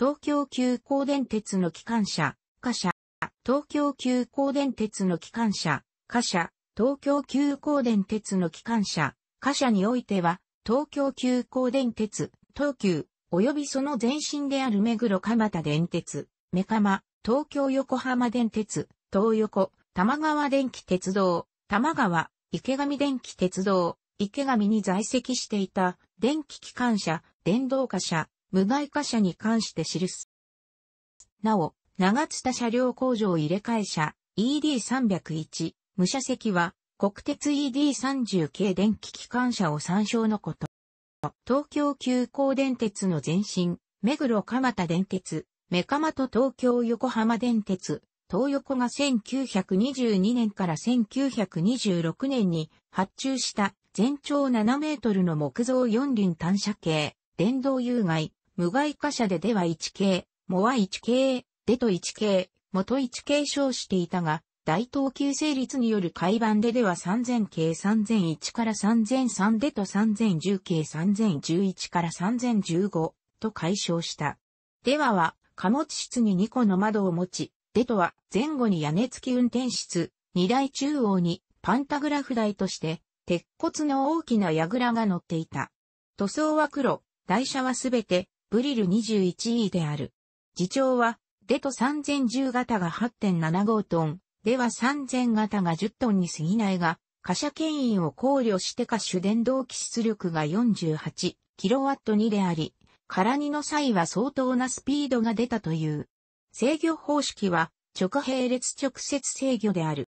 東京急行電鉄の機関車、貨車、東京急行電鉄の機関車、貨車、東京急行電鉄の機関車、貨車においては、東京急行電鉄、東急、及びその前身である目黒蒲田電鉄、目釜、東京横浜電鉄、東横、玉川電気鉄道、玉川、池上電気鉄道、池上に在籍していた電気機関車、電動化車、無害化車に関して記す。なお、長津田車両工場入れ替え車 ED301 無車席は国鉄 ED30 系電気機関車を参照のこと。東京急行電鉄の前身、目黒蒲田電鉄、目蒲と東京横浜電鉄、東横が1922年から1926年に発注した全長7メートルの木造四輪単車系、電動有害、無害貨車ででは1系、もは1系、でと1系、元1系称していたが、大東急成立による改版ででは3000系3001から3003でと3010系3011から3015と解消した。ではは、貨物室に2個の窓を持ち、でとは前後に屋根付き運転室、荷台中央にパンタグラフ台として、鉄骨の大きな櫓が乗っていた。塗装は黒、台車はすべてブリル21位である。次長は、デト3010型が8.75トン、では3000型が10トンに過ぎないが、貨車牽引を考慮して下手電動機出力が 48kW2 であり、空2の際は相当なスピードが出たという。制御方式は直並列直接制御である。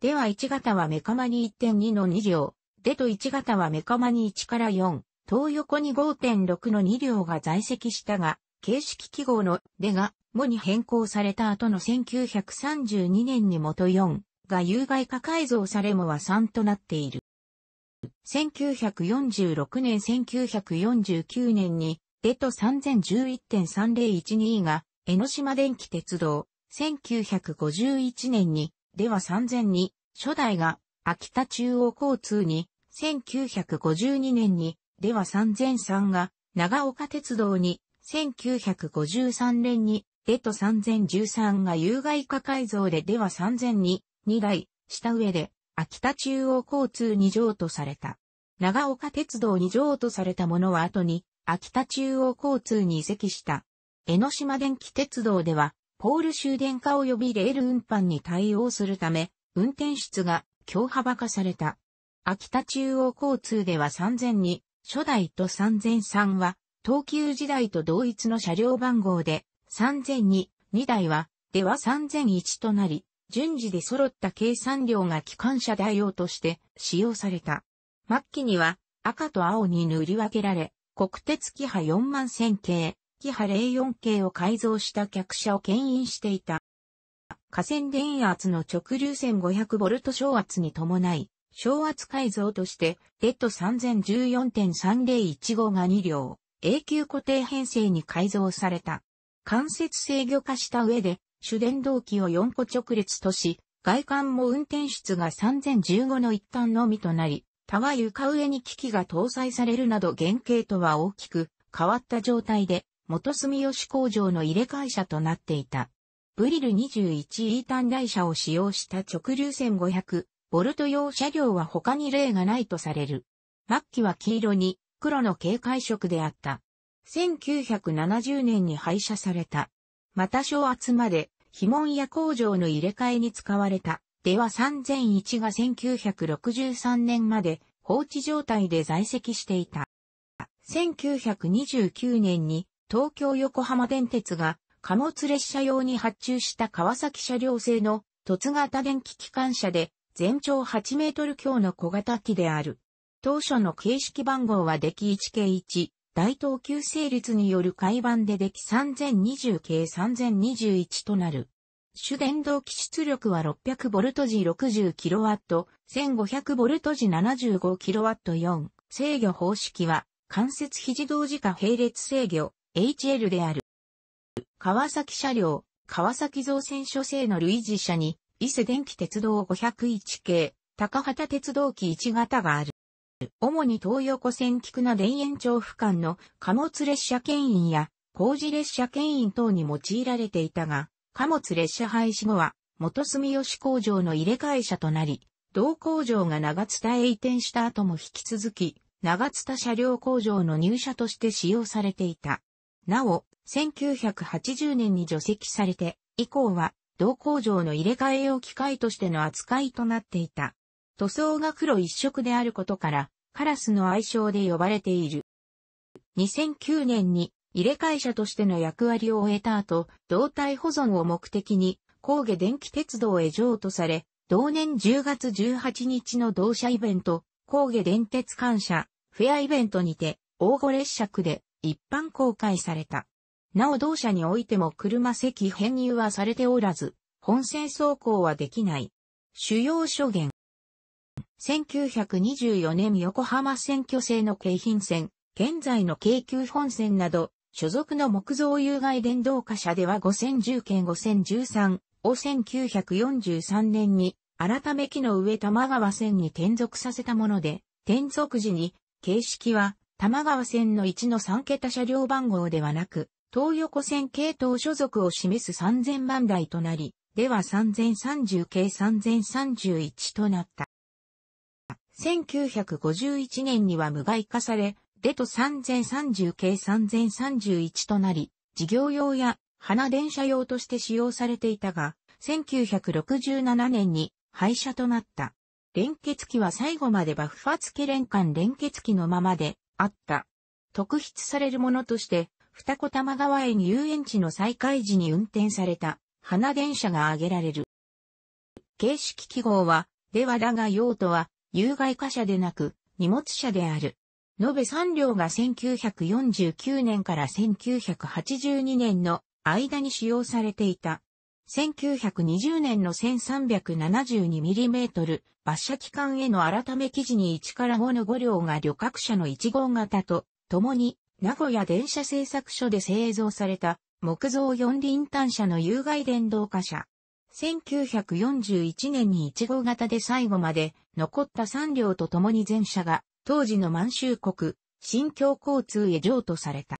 では1型はメカマに1.2の2両、でと1型はメカマに1から4、東横に5.6の2両が在籍したが、形式記号のでが、もに変更された後の1932年に元4が有害化改造されもは3となっている。1946年1949年に、デと3011.3012が、江ノ島電気鉄道、1951年に、では3002、初代が、秋田中央交通に、1952年に、では3003が長岡鉄道に1953年にデト3013が有害化改造ででは3 0 0 2に2台した上で秋田中央交通に譲渡された。長岡鉄道に譲渡されたものは後に秋田中央交通に移籍した。江ノ島電気鉄道ではポール終電化及びレール運搬に対応するため運転室が強幅化された。秋田中央交通では3 0 0 2初代と3003は、東急時代と同一の車両番号で、3002、2台は、では3001となり、順次で揃った計算量が機関車代用として使用された。末期には赤と青に塗り分けられ、国鉄キハ4万1000系、キハ04系を改造した客車を牽引していた。河川電圧の直流線 500V 昇圧に伴い、小圧改造として、デッド3014.3015が2両、永久固定編成に改造された。間接制御化した上で、主電動機を4個直列とし、外観も運転室が3015の一端のみとなり、タワー床上に機器が搭載されるなど原型とは大きく変わった状態で、元住吉工場の入れ替え車となっていた。ブリル21 e 単台車を使用した直流線500ボルト用車両は他に例がないとされる。末期は黄色に黒の警戒色であった。1970年に廃車された。また小圧まで、非門や工場の入れ替えに使われた。では3001が1963年まで放置状態で在籍していた。1929年に東京横浜電鉄が貨物列車用に発注した川崎車両製の凸型電気機関車で全長8メートル強の小型機である。当初の形式番号は出来 1K1、大東急成立による改版で出来3020 k 3021となる。主電動機出力は 600V 時 60kW、1500V 時 75kW4。制御方式は、関節非自動時家並列制御、HL である。川崎車両、川崎造船所製の類似車に、伊勢電気鉄道501系、高畑鉄道機1型がある。主に東横線菊名田園町区間の貨物列車牽引や工事列車牽引等に用いられていたが、貨物列車廃止後は元住吉工場の入れ替え車となり、同工場が長津田へ移転した後も引き続き、長津田車両工場の入社として使用されていた。なお、1980年に除籍されて、以降は同工場の入れ替え用機械としての扱いとなっていた。塗装が黒一色であることから、カラスの愛称で呼ばれている。2009年に入れ替え者としての役割を終えた後、胴体保存を目的に、工下電気鉄道へ譲渡され、同年10月18日の同社イベント、工下電鉄感謝、フェアイベントにて、応募列車区で一般公開された。なお同社においても車席編入はされておらず、本線走行はできない。主要諸言。1924年横浜選挙制の京浜線、現在の京急本線など、所属の木造有害電動貨車では5010件5013を1943年に改め木の上玉川線に転属させたもので、転属時に形式は玉川線の1の3桁車両番号ではなく、東横線系統所属を示す3000番台となり、では3030系3031となった。1951年には無害化され、でと3030系3031となり、事業用や花電車用として使用されていたが、1967年に廃車となった。連結機は最後までバ不ファ付連関連結機のままであった。特筆されるものとして、二子玉川園遊園地の再開時に運転された、花電車が挙げられる。形式記号は、ではだが用途は、有害貨車でなく、荷物車である。延べ3両が1949年から1982年の間に使用されていた。1920年の 1372mm 馬車機関への改め記事に1から5の5両が旅客車の1号型と共に名古屋電車製作所で製造された木造四輪単車の有害電動化車。1941年に1号型で最後まで残った3両と共に全車が当時の満州国、新京交通へ譲渡された。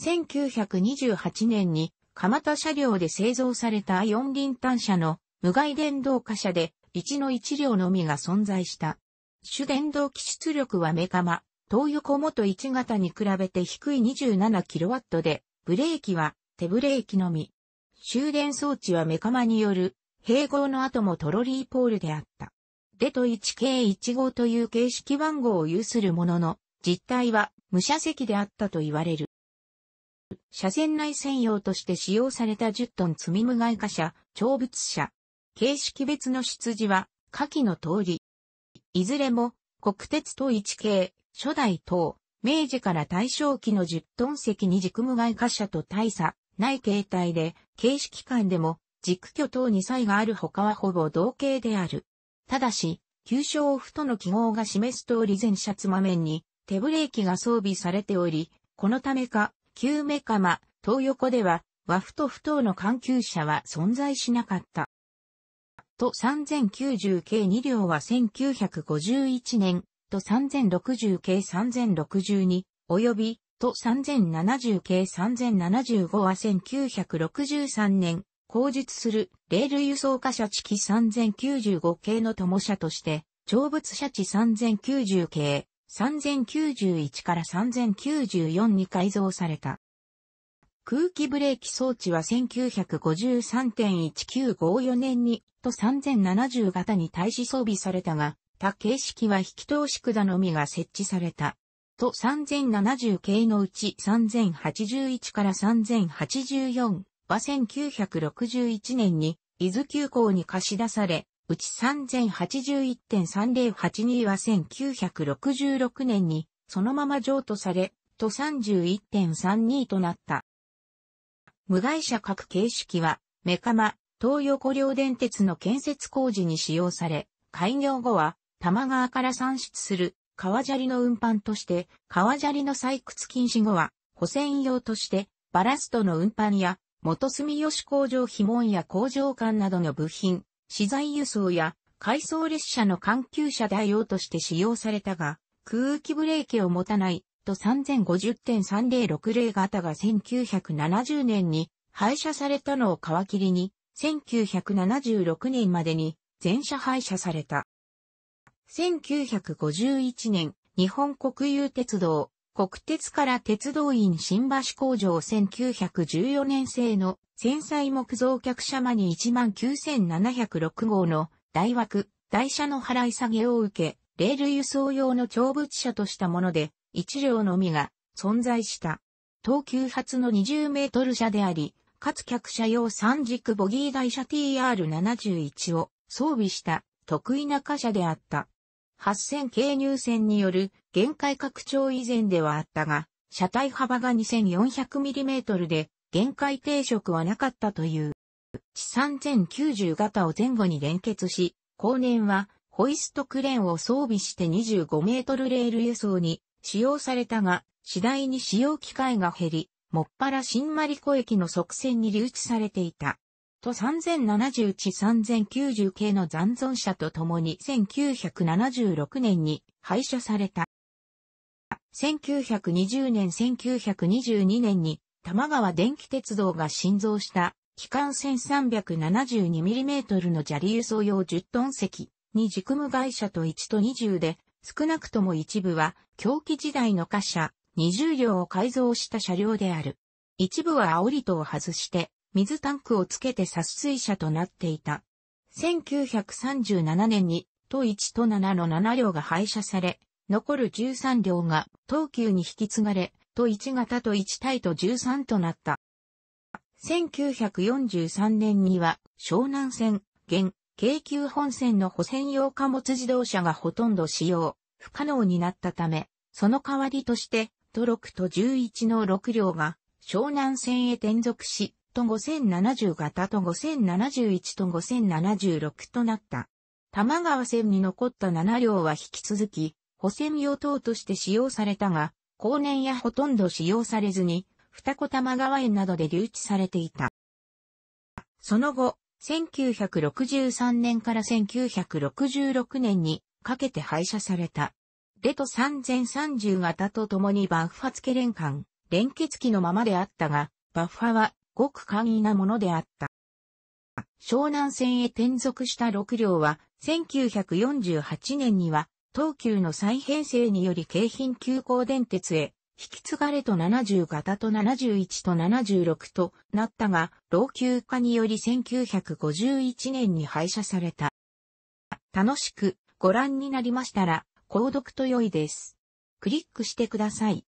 1928年に蒲田車両で製造された四輪単車の無害電動化車で1の1両のみが存在した。主電動機出力はメカマ、東横元1型に比べて低い 27kW で、ブレーキは手ブレーキのみ。終電装置はメカマによる、併合の後もトロリーポールであった。デト1 k 1号という形式番号を有するものの、実態は無車席であったと言われる。車線内専用として使用された10トン積み無害貨車、長物車。形式別の出自は、下記の通り。いずれも、国鉄と1系、初代等、明治から大正期の十トン席に軸無害貨車と大差ない形態で、形式間でも軸挙等に差異がある他はほぼ同型である。ただし、旧正オフとの記号が示す通り前車妻面に手ブレーキが装備されており、このためか、旧目釜、東横では和夫と不等の関係車は存在しなかった。と3090系2両は1951年と3060系3062、及び、と3070系3075は1963年、後述する、レール輸送貨車地機3095系の友車として、長物車地3090系、3091から3094に改造された。空気ブレーキ装置は1953.1954年にと3070型に対し装備されたが、他形式は引き通し管のみが設置された。と3070系のうち3081から3084は1961年に伊豆急行に貸し出され、うち3081.3082は1966年にそのまま譲渡され、と31.32となった。無害者各形式は、メカマ、東横両電鉄の建設工事に使用され、開業後は玉川から産出する川砂利の運搬として、川砂利の採掘禁止後は、保線用として、バラストの運搬や、元住吉工場紐門や工場間などの部品、資材輸送や、回送列車の環球車代用として使用されたが、空気ブレーキを持たない、と3050.3060型が1970年に廃車されたのを皮切りに、1976年までに全車廃車された。1951年、日本国有鉄道、国鉄から鉄道院新橋工場1914年製の戦災木造客車間に19706号の大枠、台車の払い下げを受け、レール輸送用の長物車としたもので、一両のみが存在した。東急発の20メートル車であり、かつ客車用三軸ボギー台車 TR71 を装備した得意な貨車であった。8000系入線による限界拡張以前ではあったが、車体幅が 2400mm で限界定食はなかったという。地3090型を前後に連結し、後年はホイストクレーンを装備して25メートルレール輸送に使用されたが、次第に使用機会が減り、もっぱら新丸子駅の側線に留置されていた。と3071、3090系の残存者と共に1976年に廃車された。1920年1922年に多摩川電気鉄道が新造した機関 1372mm の砂利輸送用10トン席に軸務会社と1と20で少なくとも一部は狂気時代の貨車20両を改造した車両である。一部は煽りとを外して水タンクをつけて殺水車となっていた。1937年に、都1と7の7両が廃車され、残る13両が東急に引き継がれ、都1型と1体と13となった。1943年には湘南線、現、京急本線の保線用貨物自動車がほとんど使用、不可能になったため、その代わりとして、都6と11の6両が湘南線へ転属し、と5070型と5071と5076となった。玉川線に残った7両は引き続き、補線用等として使用されたが、後年やほとんど使用されずに、二子玉川園などで留置されていた。その後、1963年から1966年にかけて廃車された。レト3030型と共にバッファ付け連関、連結機のままであったが、バッファはごく簡易なものであった。湘南線へ転属した6両は、1948年には、東急の再編成により京浜急行電鉄へ、引き継がれと70型と71と76となったが、老朽化により1951年に廃車された。楽しくご覧になりましたら、購読と良いです。クリックしてください。